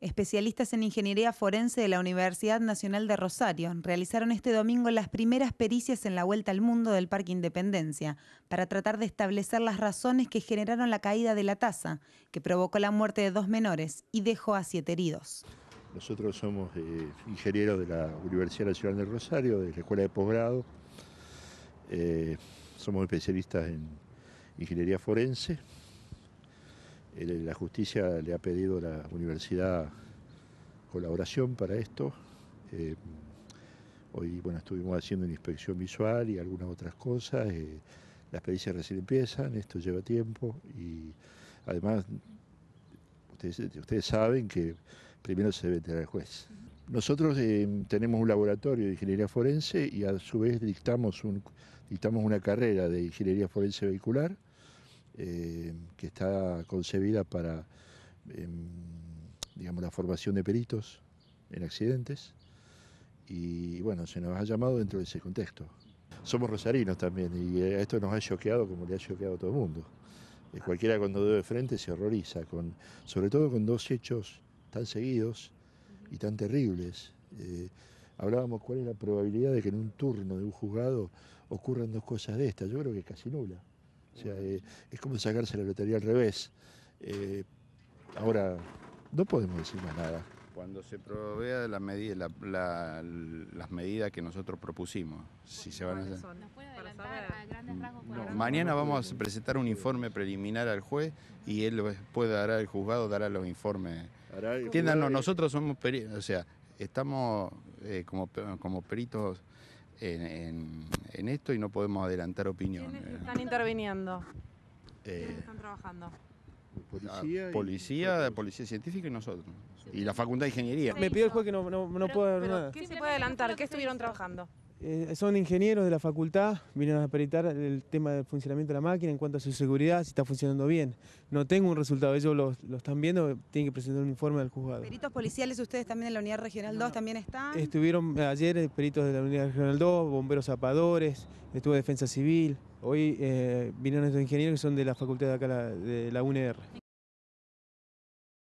Especialistas en ingeniería forense de la Universidad Nacional de Rosario realizaron este domingo las primeras pericias en la vuelta al mundo del Parque Independencia para tratar de establecer las razones que generaron la caída de la tasa, que provocó la muerte de dos menores y dejó a siete heridos. Nosotros somos eh, ingenieros de la Universidad Nacional de Rosario, de la Escuela de Posgrado. Eh, somos especialistas en ingeniería forense. La justicia le ha pedido a la universidad colaboración para esto. Eh, hoy bueno, estuvimos haciendo una inspección visual y algunas otras cosas. Eh, las pericias recién empiezan, esto lleva tiempo y además ustedes, saben que primero se debe tener el juez. Nosotros eh, tenemos un laboratorio de ingeniería forense y a su vez dictamos, un, dictamos una carrera de ingeniería forense vehicular eh, que está concebida para, em, digamos, la formación de peritos en accidentes. Y bueno, se nos ha llamado dentro de ese contexto. Somos rosarinos también y eh, esto nos ha choqueado como le ha choqueado a todo el mundo. Eh, cualquiera cuando veo de frente se horroriza, con, sobre todo con dos hechos tan seguidos y tan terribles. hablábamos cuál es la probabilidad de que en un turno de un juzgado ocurran dos cosas de estas. Yo creo que es casi nula. O sea, eh, es como sacarse la lotería al revés. Eh, ahora, no podemos decir más nada. Cuando se provea de las medidas que nosotros propusimos, si se van a hacer. mañana vamos a presentar un informe preliminar al juez y él puede dará el juzgado dará los informes. Entiéndanos, nosotros somos peritos, o sea, estamos eh, como, como peritos en, en, esto y no podemos adelantar opinión. están interviniendo? Eh, están trabajando? Policía, policía, policía científica y nosotros. Y la Facultad de Ingeniería. Me pidió el juez que no, no, no nada. ¿Qué se puede adelantar? ¿Qué estuvieron trabajando? Eh, son ingenieros de la facultad, vinieron a peritar el tema del funcionamiento de la máquina en cuanto a su seguridad, si está funcionando bien. No tengo un resultado, ellos lo, están viendo, tienen que presentar un informe al juzgado. ¿Peritos policiales ustedes también en la Unidad Regional 2 también están? Estuvieron ayer eh, peritos de la Unidad Regional 2, bomberos zapadores, estuvo Defensa Civil. Hoy eh, vinieron estos ingenieros que son de la facultad de acá, de la UNR.